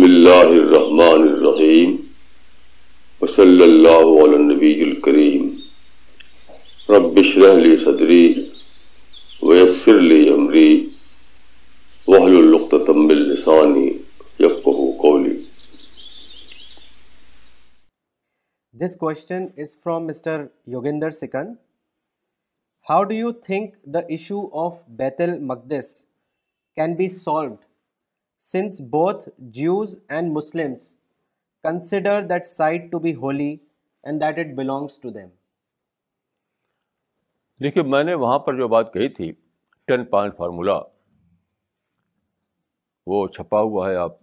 बसमीम वसलबीकरीम रबशरहली सदरी वयसरली अमरी वहलुल्लतम्बिलसानी यकहू कौली This question is from Mr. Yogender Sikand. How do you think the issue of Bethel Magdis can be solved since both Jews and Muslims consider that site to be holy and that it belongs to them. देखिए मैंने वहाँ पर जो बात कही थी ten point formula वो छपा हुआ है आप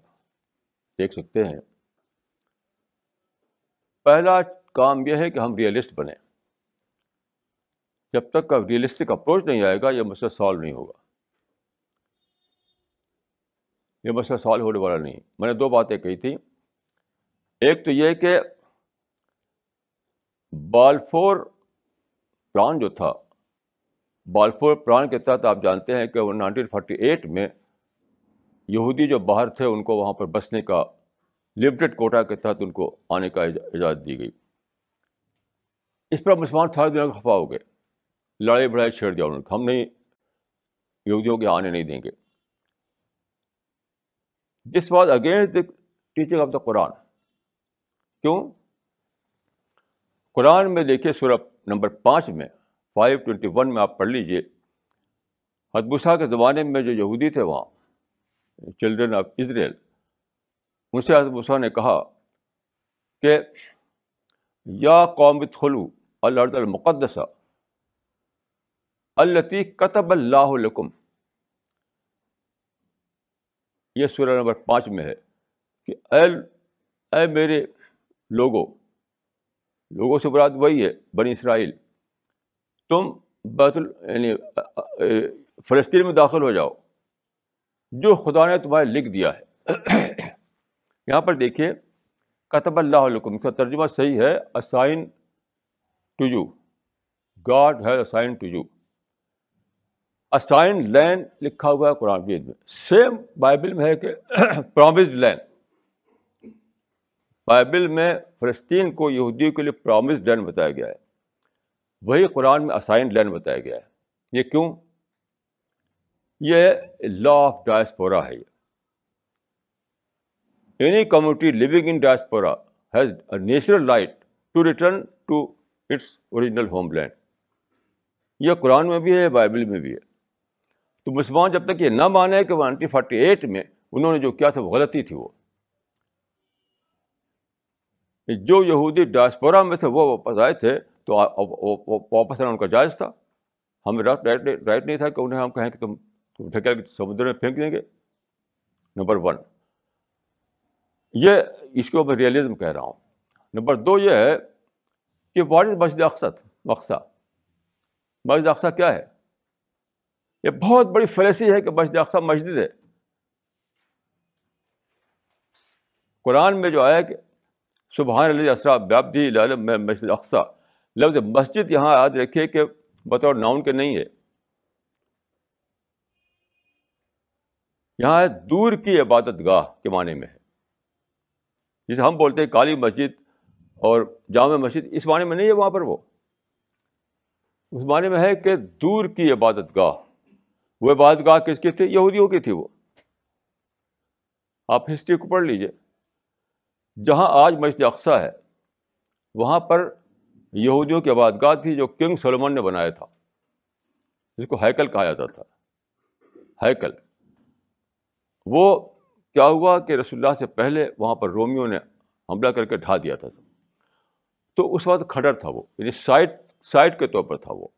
देख सकते हैं पहला काम यह है कि हम रियलिस्ट बने जब तक का रियलिस्टिक अप्रोच नहीं आएगा यह मसला सॉल्व नहीं होगा ये मसला सॉल्व होने वाला नहीं मैंने दो बातें कही थी एक तो ये कि बालफोर प्लान जो था बालफोर प्लान के तहत आप जानते हैं कि नाइनटीन फोर्टी एट में यहूदी जो बाहर थे उनको वहाँ पर बसने का लिमिटेड कोटा के तहत उनको आने का इजाज़त दी गई इस पर मुसलमान सारी दिनों को खफा हो गए लड़ाई बढ़ाई छेड़ दिया उन्होंने हम नहीं यहूदियों के आने नहीं देंगे this was against the teaching of the Quran क्यों कुरान में देखिए सूरह नंबर पाँच में फाइव ट्वेंटी वन में आप पढ़ लीजिए हदबुसा के ज़माने में जो यहूदी थे वहाँ चिल्ड्रेन ऑफ इसराइल उनसे हदबूसा ने कहा कि या कौम खलू अलमुक़दसा अल्लती कतब अल्लाकुम यह सूर्य नंबर पाँच में है कि ऐल ए मेरे लोगों लोगों से बुराद वही है बनी इसराइल तुम बैतुल यानी फ़लस्तीन में दाखिल हो जाओ जो खुदा ने तुम्हारे लिख दिया है यहाँ पर देखिए कतबल्लाकुम इसका तर्जुमा सही है असाइन टू यू गॉड है assign to you assign land लिखा हुआ है कुरान मजीद में सेम बाइबल में है कि प्रॉमिस्ड लैंड बाइबल में फ़लस्तीन को यहूदियों के लिए प्रॉमिस्ड लैंड बताया गया है वही कुरान में असाइन लैंड बताया गया है ये क्यों ये लॉ ऑफ डायस्पोरा है ये any community living in diaspora has a natural right to return to its original homeland यह कुरान में भी है बाइबल में भी है तो मुसलमान जब तक ये ना माने कि वो नाइनटीन फोर्टी एट में उन्होंने जो किया था वो गलती थी वो जो यहूदी डास्पोरा में थे वो वापस आए थे तो वापस आना उनका जायज़ था हमें राइट राइट नहीं था कि उन्हें हम कहें कि तुम तुम ढकेल समुद्र में फेंक देंगे नंबर वन ये इसको मैं रियलिज्म कह रहा हूँ नंबर दो ये है कि वारिस इज़ मस्जिद अक्सत मक्सा मस्जिद अक्सा क्या है ये बहुत बड़ी फैलसी है कि मस्जिद अक्सा मस्जिद है कुरान में जो आया कि सुबहान असरा व्याप्ति में मस्जिद अक्सा लफ्ज़ मस्जिद यहाँ याद रखिए कि बतौर नाउन के नहीं है यहाँ दूर की इबादत गाह के माने में है जिसे हम बोलते हैं काली मस्जिद और जाम मस्जिद इस माने में नहीं है वहाँ पर वो उस माने में है कि दूर की इबादत गाह वह बात कहा किसकी थी यहूदियों की थी वो आप हिस्ट्री को पढ़ लीजिए जहाँ आज मस्जिद अक्सा है वहाँ पर यहूदियों की आबादगाह थी जो किंग सलमान ने बनाया था जिसको हैकल कहा जाता था हैकल वो क्या हुआ कि रसुल्ला से पहले वहाँ पर रोमियों ने हमला करके ढा दिया था सब तो उस वक्त खडर था वो यानी साइट साइट के तौर पर था वो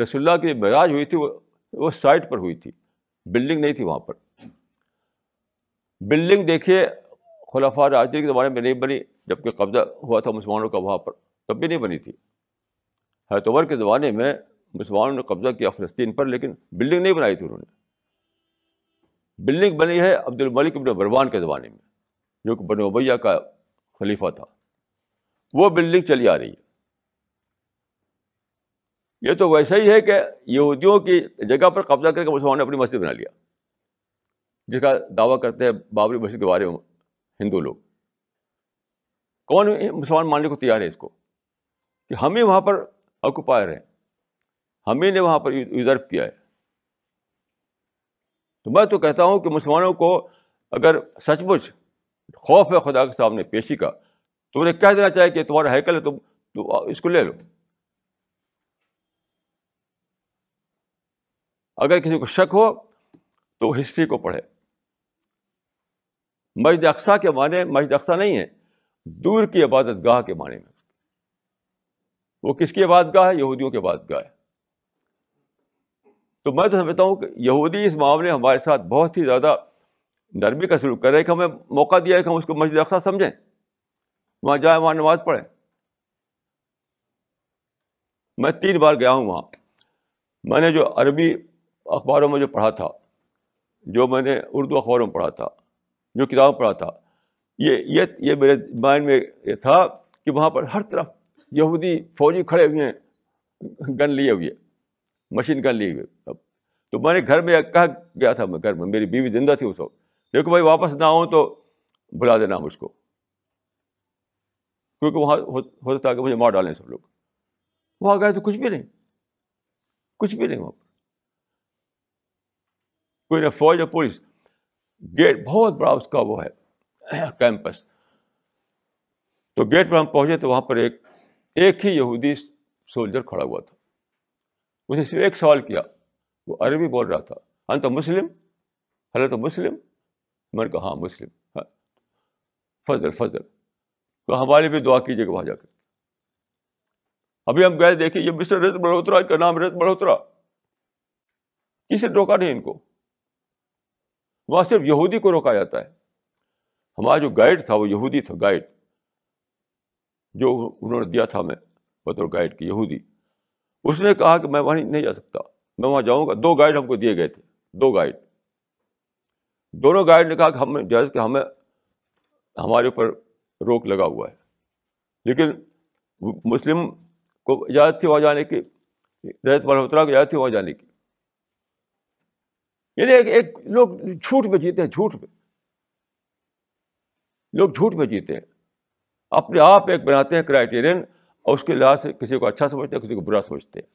रसुल्ला की बराज हुई थी वो वो साइट पर हुई थी बिल्डिंग नहीं थी वहाँ पर बिल्डिंग देखिए खुलाफा राजदी के ज़माने में नहीं बनी जबकि कब्ज़ा हुआ था मुसलमानों का वहाँ पर तब भी नहीं बनी थी हैतवर के ज़माने में मुसलमानों ने कब्ज़ा किया फ़लस्तीन पर लेकिन बिल्डिंग नहीं बनाई थी उन्होंने बिल्डिंग बनी है अब्दुल मलिक इब्न बरवान के ज़माने में जो कि बन का खलीफा था वो बिल्डिंग चली आ रही है ये तो वैसा ही है कि यहूदियों की जगह पर कब्जा करके मुसलमानों ने अपनी मस्जिद बना लिया जिसका दावा करते हैं बाबरी मस्जिद के बारे में हिंदू लोग कौन मुसलमान मानने को तैयार है इसको कि हम ही वहाँ पर ऑक्यूपायर हैं हम ही ने वहाँ पर रिजर्व किया है तो मैं तो कहता हूँ कि मुसलमानों को अगर सचमुच खौफ है खुदा के सामने पेशी का तो उन्हें कह देना चाहिए कि तुम्हारा हैकल है तुम तो इसको ले लो अगर किसी को शक हो तो हिस्ट्री को पढ़े मजद अक्सा के माने मजद अक्सा नहीं है दूर की इबादत गाह के माने में वो किसकी इबादत गाह है यहूदियों के बाद गाह है तो मैं तो समझता हूँ कि यहूदी इस मामले हमारे साथ बहुत ही ज़्यादा नरमी का सलूक कर कि हमें मौका दिया है कि हम उसको मस्जिद अक्सा समझें वहां जाए वहां नमाज पढ़े मैं तीन बार गया हूं वहां मैंने जो अरबी अखबारों में जो पढ़ा था जो मैंने उर्दू अखबारों में पढ़ा था जो किताब पढ़ा था ये ये ये मेरे माइंड में ये था कि वहाँ पर हर तरफ यहूदी फौजी खड़े हुए हैं गन लिए हुए मशीन गन लिए हुए अब तो मैंने घर में कहा गया था मैं घर में मेरी बीवी जिंदा थी उस वक्त देखो भाई वापस ना हो तो भुला देना मुझको क्योंकि वहाँ हो होता था कि मुझे मार डालें सब लोग वहाँ गए तो कुछ भी नहीं कुछ भी नहीं वहाँ कोई ना फौज और पुलिस गेट बहुत बड़ा उसका वो है कैंपस तो गेट पर हम पहुंचे तो वहां पर एक एक ही यहूदी सोल्जर खड़ा हुआ था उसने सिर्फ एक सवाल किया वो अरबी बोल रहा था हम तो मुस्लिम हेलो तो मुस्लिम मैंने कहा हाँ मुस्लिम हाँ फजल फजल तो हमारे भी दुआ कीजिएगा वहां जाकर अभी हम गए देखिए ये मिस्टर रजत मल्होत्रा का नाम रजत मल्होत्रा किसी ने रोका नहीं इनको वहाँ सिर्फ यहूदी को रोका जाता है हमारा जो गाइड था वो यहूदी था गाइड जो उन्होंने दिया था हमें बतौर तो गाइड की यहूदी उसने कहा कि मैं वहीं नहीं जा सकता मैं वहाँ जाऊँगा दो गाइड हमको दिए गए थे दो गाइड दोनों गाइड ने कहा कि हम जैसे कि हमें हमारे ऊपर रोक लगा हुआ है लेकिन मुस्लिम को इजाज़त थी वहाँ जाने की रजत मल्होत्रा को इजाज़त थी वहाँ जाने की यानी एक, एक लोग झूठ में जीते हैं झूठ में लोग झूठ में जीते हैं अपने आप एक बनाते हैं क्राइटेरियन और उसके लिहाज से किसी को अच्छा समझते हैं किसी को बुरा समझते हैं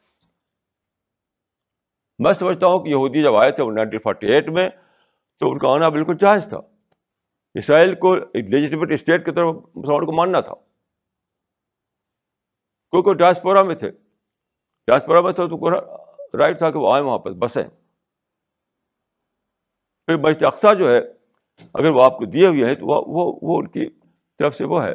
मैं समझता हूँ कि यहूदी जब आए थे नाइनटीन फोर्टी एट में तो उनका आना बिल्कुल जायज़ था इसराइल को एक लेजिटिमेट स्टेट के तरफ मुसलमानों को मानना था क्योंकि कोई डायस्पोरा में थे डायस्पोरा में थे तो राइट था कि वो आए वहाँ पर बसें फिर मस्जिद अक्सा जो है अगर वो आपको दिए हुए हैं तो वो वो वो उनकी तरफ से वो है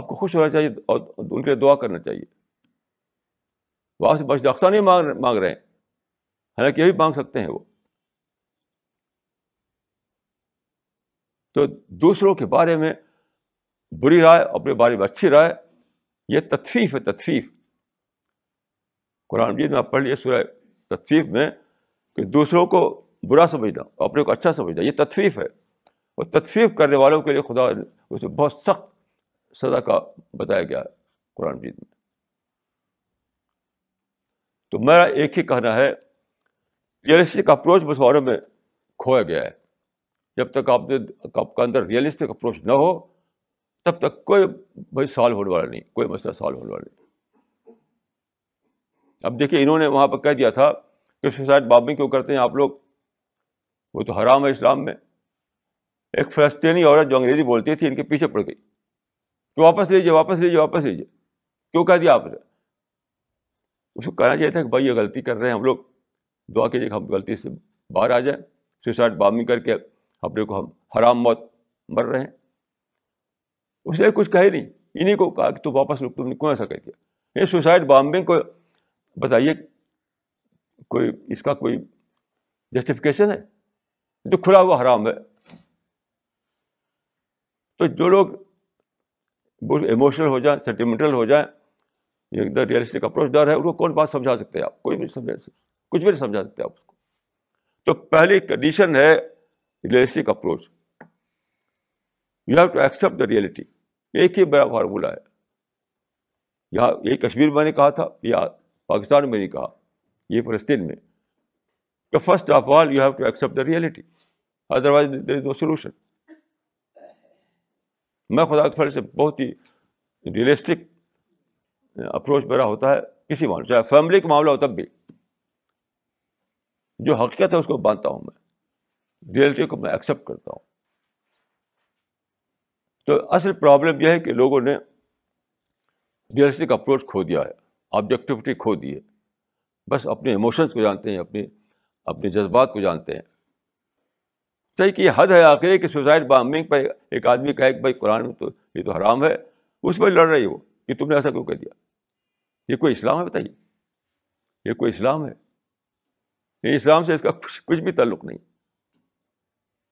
आपको खुश होना चाहिए और उनके लिए दुआ करना चाहिए वो आपसे मस्जिद अक्सा नहीं मांग मांग रहे हैं हालांकि ये मांग सकते हैं वो तो दूसरों के बारे में बुरी राय अपने बारे में अच्छी राय यह तदफीफ है तदफीफ कुरान मजीद ने आप पढ़ लिया सूर्य तदफीफ में कि दूसरों को बुरा समझना अपने को अच्छा समझना ये तदफीफ है और तदफीफ करने वालों के लिए खुदा उसे बहुत सख्त सज़ा का बताया गया है कुरान मजीद में तो मेरा एक ही कहना है रियलिस्टिक अप्रोच मुसवारों में खोया गया है जब तक आपने आपका अंदर रियलिस्टिक अप्रोच ना हो तब तक कोई भाई साल होने वाला नहीं कोई मसला साल होने वाला नहीं अब देखिए इन्होंने वहाँ पर कह दिया था कि सुसाइड बॉम्बिंग क्यों करते हैं आप लोग वो तो हराम है इस्लाम में एक फलस्तीनी औरत जो अंग्रेज़ी बोलती थी इनके पीछे पड़ गई तो वापस लीजिए वापस लीजिए वापस लीजिए क्यों कह दिया आपने उसको कहना चाहिए था कि भाई ये गलती कर रहे हैं हम लोग दुआ कीजिए हम गलती से बाहर आ जाए सुसाइड बॉम्बिंग करके अपने को हम हराम मौत मर रहे हैं उसने कुछ कहा नहीं इन्हीं को कहा कि तो वापस लोग तुमने क्यों ऐसा कह दिया ये सुसाइड बॉम्बिंग को बताइए कोई इसका कोई जस्टिफिकेशन है जो तो खुला हुआ हराम है तो जो लोग बहुत इमोशनल हो जाए सेंटिमेंटल हो जाए एकदम रियलिस्टिक अप्रोच डर है उनको कौन बात समझा सकते हैं आप कोई भी समझा सकते कुछ भी नहीं समझा सकते आप उसको तो पहली कंडीशन है realistic approach you have to accept the reality एक ही बड़ा फार्मूला है यहाँ ये कश्मीर में मैंने कहा था या पाकिस्तान में नहीं कहा ये फ़लस्तीन में तो first of all you have to accept the reality otherwise there is no solution मैं खुदा के फल से बहुत ही रियलिस्टिक अप्रोच मेरा होता है किसी मामले चाहे फैमिली का मामला हो तब भी जो हकीकत है उसको बांधता हूँ मैं रियलिटी को मैं एक्सेप्ट करता हूँ तो असल प्रॉब्लम यह है कि लोगों ने रियलिस्टिक अप्रोच खो दिया है ऑब्जेक्टिविटी खो दी है बस अपने इमोशंस को जानते हैं अपने अपने जज्बात को जानते हैं सही कि हद है आखिर कि सुसाइड बॉम्बिंग पर एक आदमी कहे कि भाई कुरान में तो ये तो हराम है उस पर लड़ रही हो कि तुमने ऐसा क्यों कर दिया ये कोई इस्लाम है बताइए ये कोई इस्लाम है ये इस्लाम से इसका कुछ कुछ भी ताल्लुक नहीं